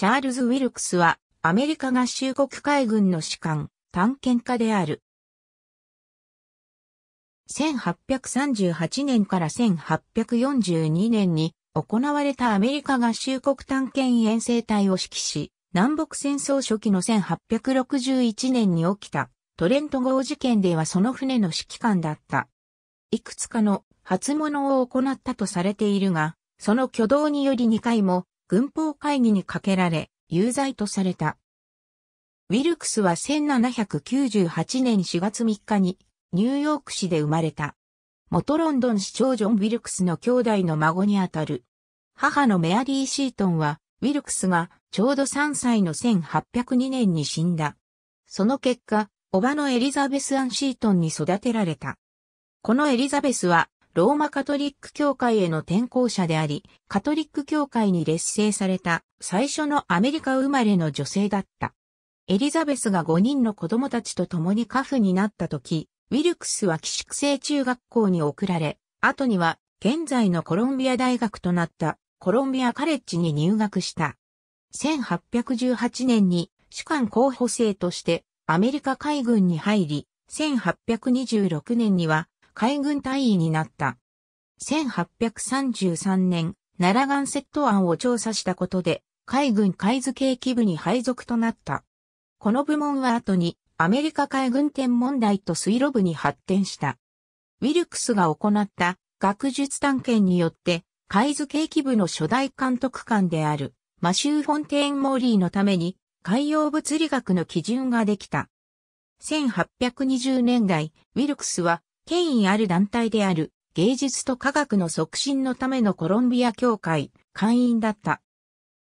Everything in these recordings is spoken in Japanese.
チャールズ・ウィルクスは、アメリカ合衆国海軍の士官、探検家である。1838年から1842年に行われたアメリカ合衆国探検遠征隊を指揮し、南北戦争初期の1861年に起きたトレント号事件ではその船の指揮官だった。いくつかの初物を行ったとされているが、その挙動により2回も軍法会議にかけられ、有罪とされた。ウィルクスは1798年4月3日にニューヨーク市で生まれた。元ロンドン市長ジョン・ウィルクスの兄弟の孫にあたる。母のメアリー・シートンは、ウィルクスがちょうど3歳の1802年に死んだ。その結果、叔母のエリザベス・アン・シートンに育てられた。このエリザベスはローマカトリック教会への転校者であり、カトリック教会に劣勢された最初のアメリカ生まれの女性だった。エリザベスが5人の子供たちと共に家父になった時、ウィルクスは寄宿制中学校に送られ、後には現在のコロンビア大学となったコロンビアカレッジに入学した。1818年に主管候補生としてアメリカ海軍に入り、1826年には海軍大員になった。1833年、奈良岩ット案を調査したことで、海軍海図系機部に配属となった。この部門は後に、アメリカ海軍天文台と水路部に発展した。ウィルクスが行った学術探検によって、海図系機部の初代監督官である、マシュー・フォンテーン・モーリーのために、海洋物理学の基準ができた。1820年代、ウィルクスは権威ある団体である芸術と科学の促進のためのコロンビア協会会員だった。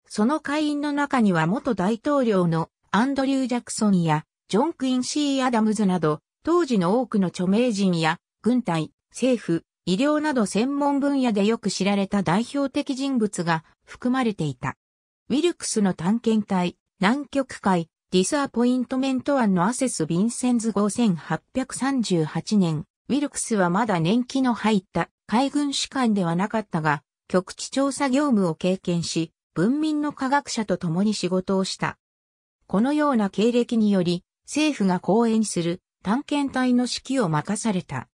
その会員の中には元大統領のアンドリュー・ジャクソンやジョン・クイン・シー・アダムズなど当時の多くの著名人や軍隊、政府、医療など専門分野でよく知られた代表的人物が含まれていた。ウィルクスの探検隊、南極海、ディスアポイントメント案のアセス・ヴィンセンズ号1838年、ウィルクスはまだ年季の入った海軍士官ではなかったが、局地調査業務を経験し、文民の科学者と共に仕事をした。このような経歴により、政府が講演する探検隊の指揮を任された。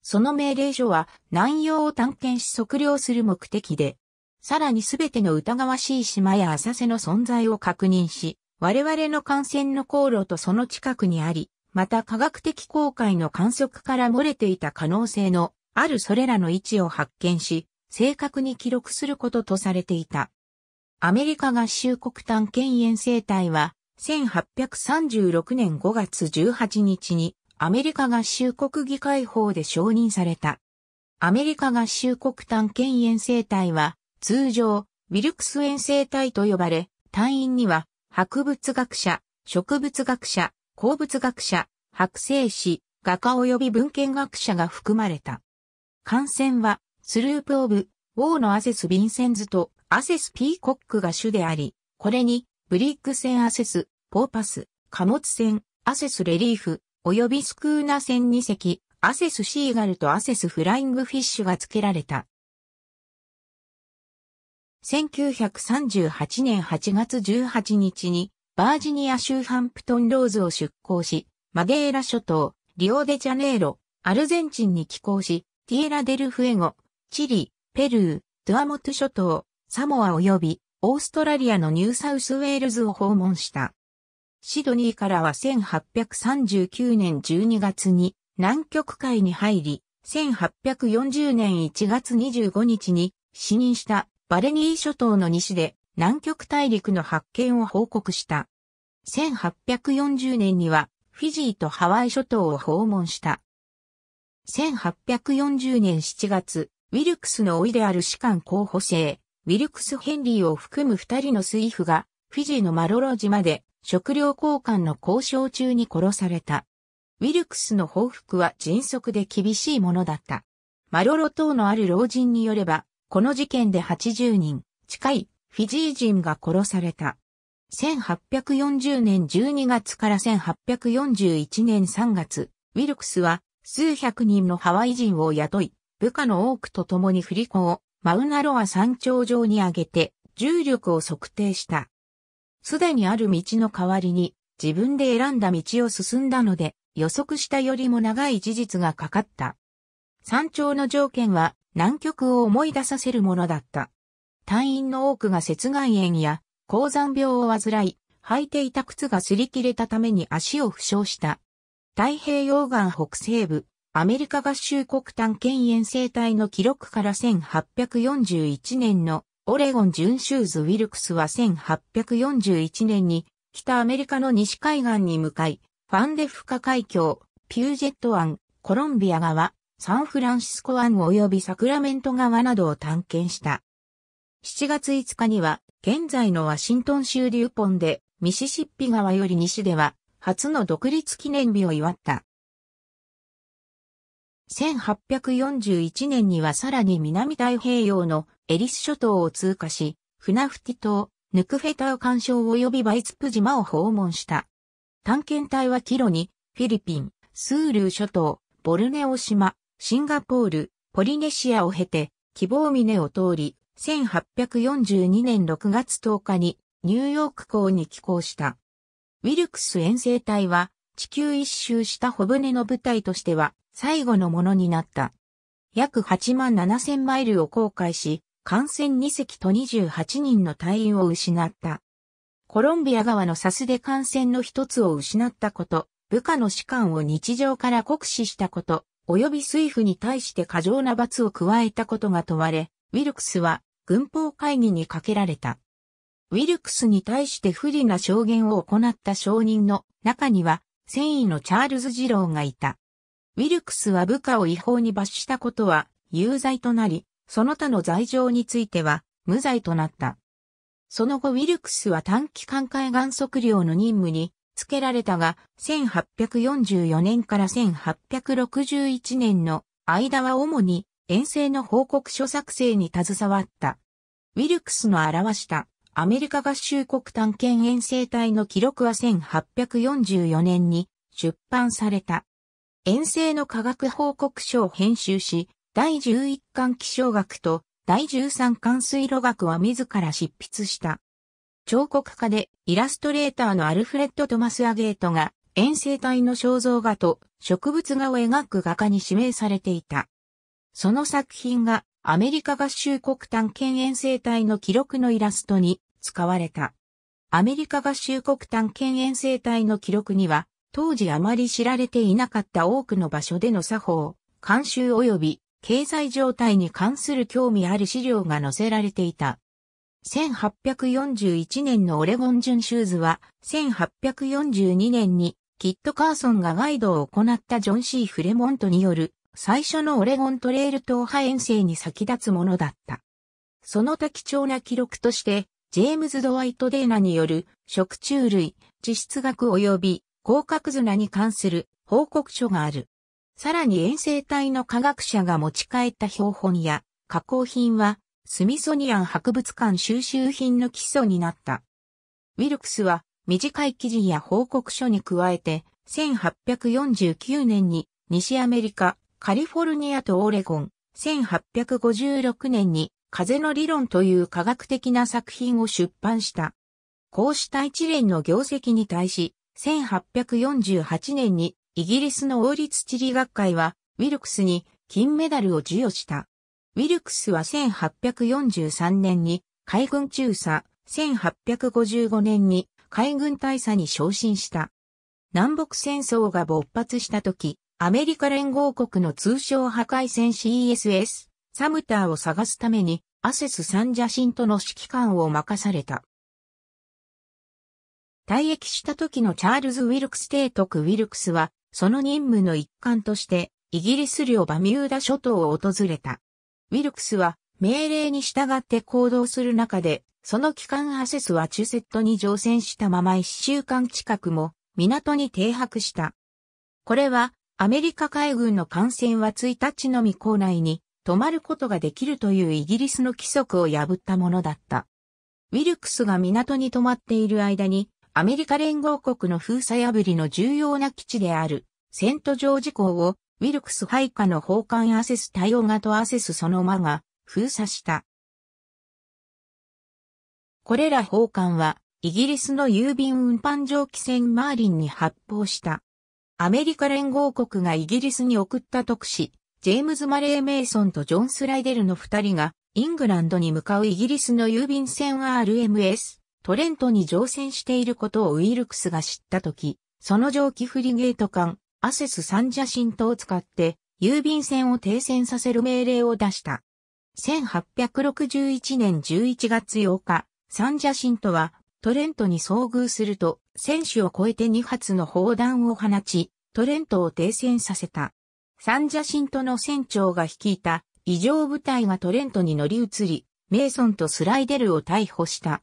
その命令書は南洋を探検し測量する目的で、さらにすべての疑わしい島や浅瀬の存在を確認し、我々の艦船の航路とその近くにあり、また科学的航海の観測から漏れていた可能性のあるそれらの位置を発見し、正確に記録することとされていた。アメリカ合衆国探検遠征隊は、1836年5月18日にアメリカ合衆国議会法で承認された。アメリカ合衆国探検遠征隊は、通常、ウィルクス遠征隊と呼ばれ、隊員には、博物学者、植物学者、鉱物学者、白製師、画家及び文献学者が含まれた。感染は、スループ・オブ・ウォーのアセス・ヴィンセンズとアセス・ピーコックが主であり、これに、ブリック船アセス、ポーパス、貨物船、アセス・レリーフ、及びスクーナ船2隻、アセス・シーガルとアセス・フライング・フィッシュが付けられた。1938年8月18日にバージニア州ハンプトンローズを出港し、マデーラ諸島、リオデジャネイロ、アルゼンチンに寄港し、ティエラデルフエゴ、チリ、ペルー、ドゥアモト諸島、サモア及び、オーストラリアのニューサウスウェールズを訪問した。シドニーからは1839年12月に南極海に入り、1840年1月25日に死任したバレニー諸島の西で南極大陸の発見を報告した。1840年にはフィジーとハワイ諸島を訪問した。1840年7月、ウィルクスの老いである士官候補生、ウィルクス・ヘンリーを含む二人のスイフが、フィジーのマロロ島で食料交換の交渉中に殺された。ウィルクスの報復は迅速で厳しいものだった。マロロ島のある老人によれば、この事件で80人近いフィジー人が殺された。1840年12月から1841年3月、ウィルクスは数百人のハワイ人を雇い、部下の多くと共に振り子をマウナロア山頂上に上げて重力を測定した。すでにある道の代わりに自分で選んだ道を進んだので予測したよりも長い事実がかかった。山頂の条件は南極を思い出させるものだった。隊員の多くが雪外炎や高山病を患い、履いていた靴が擦り切れたために足を負傷した。太平洋岸北西部、アメリカ合衆国探検遠征隊の記録から1841年のオレゴンュ州図ウィルクスは1841年に北アメリカの西海岸に向かい、ファンデフカ海峡、ピュージェット湾、コロンビア川、サンフランシスコ湾及びサクラメント川などを探検した。7月5日には、現在のワシントン州リューポンで、ミシシッピ川より西では、初の独立記念日を祝った。1841年にはさらに南太平洋のエリス諸島を通過し、フナフティ島、ヌクフェタウ干渉及びバイツプ島を訪問した。探検隊はキロに、フィリピン、スールー諸島、ボルネオ島、シンガポール、ポリネシアを経て、希望峰を通り、1842年6月10日にニューヨーク港に寄港した。ウィルクス遠征隊は地球一周した小舟の部隊としては最後のものになった。約8万7千マイルを航海し、艦船2隻と28人の隊員を失った。コロンビア側のサスで艦船の一つを失ったこと、部下の士官を日常から酷使したこと、及び水夫に対して過剰な罰を加えたことが問われ、ウィルクスは軍法会議にかけられた。ウィルクスに対して不利な証言を行った証人の中には、戦意のチャールズ・ジローがいた。ウィルクスは部下を違法に罰したことは有罪となり、その他の罪状については無罪となった。その後ウィルクスは短期間海岸測量の任務に付けられたが、1844年から1861年の間は主に遠征の報告書作成に携わった。ウィルクスの表したアメリカ合衆国探検遠征隊の記録は1844年に出版された。遠征の科学報告書を編集し、第11巻気象学と第13巻水路学は自ら執筆した。彫刻家でイラストレーターのアルフレッド・トマス・アゲートが遠征隊の肖像画と植物画を描く画家に指名されていた。その作品がアメリカ合衆国探検遠征隊の記録のイラストに使われた。アメリカ合衆国探検遠征隊の記録には、当時あまり知られていなかった多くの場所での作法、監修及び経済状態に関する興味ある資料が載せられていた。1841年のオレゴン準シューズは、1842年にキット・カーソンがガイドを行ったジョン・シー・フレモントによる最初のオレゴントレール島派遠征に先立つものだった。その多貴重な記録として、ジェームズ・ドワイト・デーナによる食虫類、地質学及び甲殻綱に関する報告書がある。さらに遠征隊の科学者が持ち帰った標本や加工品はスミソニアン博物館収集品の基礎になった。ウィルクスは短い記事や報告書に加えて1849年に西アメリカカリフォルニアとオレゴン、1856年に風の理論という科学的な作品を出版した。こうした一連の業績に対し、1848年にイギリスの王立地理学会はウィルクスに金メダルを授与した。ウィルクスは1843年に海軍中佐、1855年に海軍大佐に昇進した。南北戦争が勃発した時、アメリカ連合国の通商破壊戦 CSS、サムターを探すために、アセス・三邪神との指揮官を任された。退役した時のチャールズ・ウィルクス提督ウィルクスは、その任務の一環として、イギリス領バミューダ諸島を訪れた。ウィルクスは、命令に従って行動する中で、その期間アセスはチュセットに乗船したまま1週間近くも港に停泊した。これはアメリカ海軍の艦船は1日のみ港内に泊まることができるというイギリスの規則を破ったものだった。ウィルクスが港に泊まっている間に、アメリカ連合国の封鎖破りの重要な基地である、セントジョージ港を、ウィルクス配下の砲艦アセス対応型アセスその間が封鎖した。これら砲艦は、イギリスの郵便運搬蒸気船マーリンに発砲した。アメリカ連合国がイギリスに送った特使、ジェームズ・マレー・メイソンとジョン・スライデルの二人が、イングランドに向かうイギリスの郵便船 RMS、トレントに乗船していることをウィルクスが知ったとき、その蒸気フリゲート艦、アセス・サンジャシントを使って、郵便船を停船させる命令を出した。1861年11月8日、サンジャシントはトレントに遭遇すると、選手を超えて2発の砲弾を放ち、トレントを停戦させた。サンジャシントの船長が率いた異常部隊がトレントに乗り移り、メイソンとスライデルを逮捕した。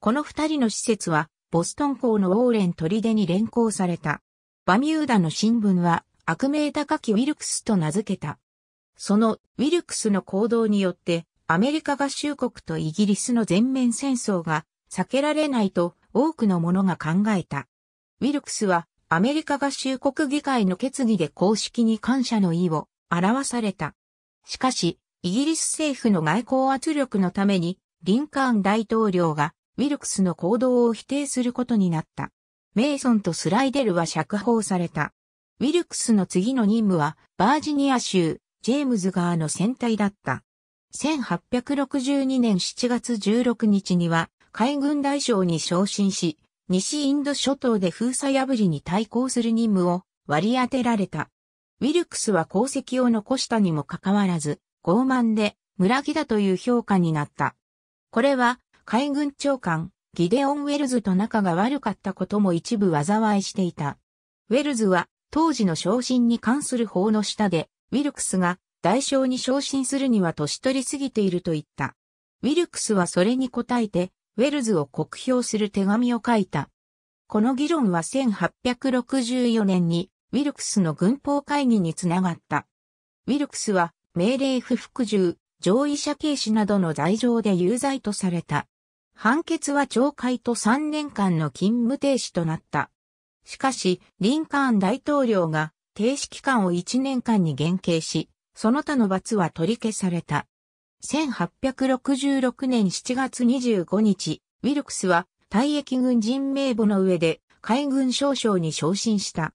この二人の施設は、ボストン港のウォーレン砦に連行された。バミューダの新聞は、悪名高きウィルクスと名付けた。そのウィルクスの行動によって、アメリカ合衆国とイギリスの全面戦争が避けられないと多くの者が考えた。ウィルクスはアメリカ合衆国議会の決議で公式に感謝の意を表された。しかし、イギリス政府の外交圧力のために、リンカーン大統領がウィルクスの行動を否定することになった。メイソンとスライデルは釈放された。ウィルクスの次の任務は、バージニア州、ジェームズ川の船隊だった。1862年7月16日には海軍大将に昇進し、西インド諸島で封鎖破りに対抗する任務を割り当てられた。ウィルクスは功績を残したにもかかわらず、傲慢で村木だという評価になった。これは海軍長官ギデオン・ウェルズと仲が悪かったことも一部災いしていた。ウェルズは当時の昇進に関する法の下でウィルクスが代償に昇進するには年取りすぎていると言った。ウィルクスはそれに応えて、ウェルズを酷評する手紙を書いた。この議論は1864年に、ウィルクスの軍法会議につながった。ウィルクスは、命令不服従、上位者軽視などの罪状で有罪とされた。判決は懲戒と3年間の勤務停止となった。しかし、リンカーン大統領が停止期間を1年間に減刑し、その他の罰は取り消された。1866年7月25日、ウィルクスは退役軍人名簿の上で海軍少将に昇進した。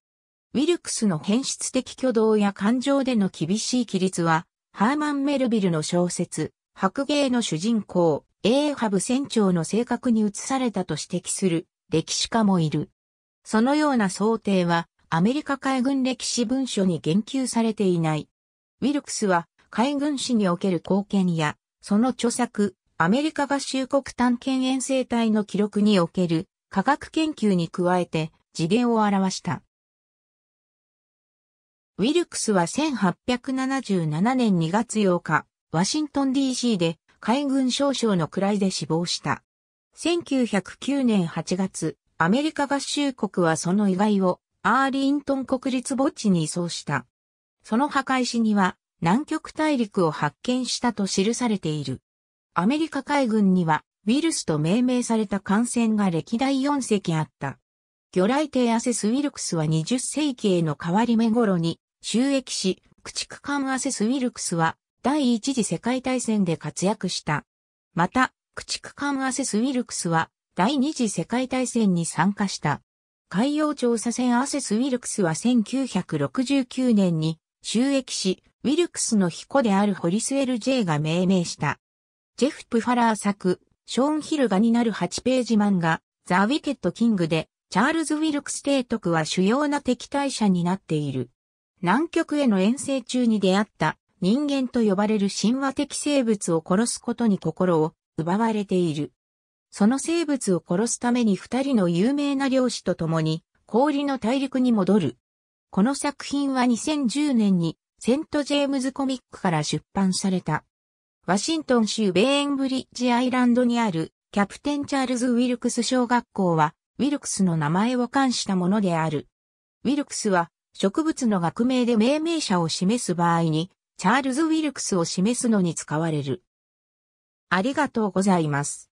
ウィルクスの変質的挙動や感情での厳しい規律は、ハーマン・メルビルの小説、白芸の主人公、エーハブ船長の性格に移されたと指摘する歴史家もいる。そのような想定はアメリカ海軍歴史文書に言及されていない。ウィルクスは海軍史における貢献や、その著作、アメリカ合衆国探検遠征隊の記録における科学研究に加えて次元を表した。ウィルクスは1877年2月8日、ワシントン DC で海軍少将の位で死亡した。1909年8月、アメリカ合衆国はその遺骸をアーリントン国立墓地に移送した。その破壊石には南極大陸を発見したと記されている。アメリカ海軍にはウィルスと命名された艦船が歴代4隻あった。魚雷艇アセス・ウィルクスは20世紀への変わり目頃に収益し、駆逐艦アセス・ウィルクスは第一次世界大戦で活躍した。また、駆逐艦アセス・ウィルクスは第二次世界大戦に参加した。海洋調査船アセス・ウィルクスは1969年に収益し、ウィルクスの彦であるホリスエル・ジェイが命名した。ジェフ・プファラー作、ショーン・ヒルガになる8ページ漫画、ザ・ウィケット・キングで、チャールズ・ウィルクス提督は主要な敵対者になっている。南極への遠征中に出会った人間と呼ばれる神話的生物を殺すことに心を奪われている。その生物を殺すために二人の有名な漁師と共に氷の大陸に戻る。この作品は2010年にセント・ジェームズ・コミックから出版された。ワシントン州ベーンブリッジ・アイランドにあるキャプテン・チャールズ・ウィルクス小学校は、ウィルクスの名前を冠したものである。ウィルクスは、植物の学名で命名者を示す場合に、チャールズ・ウィルクスを示すのに使われる。ありがとうございます。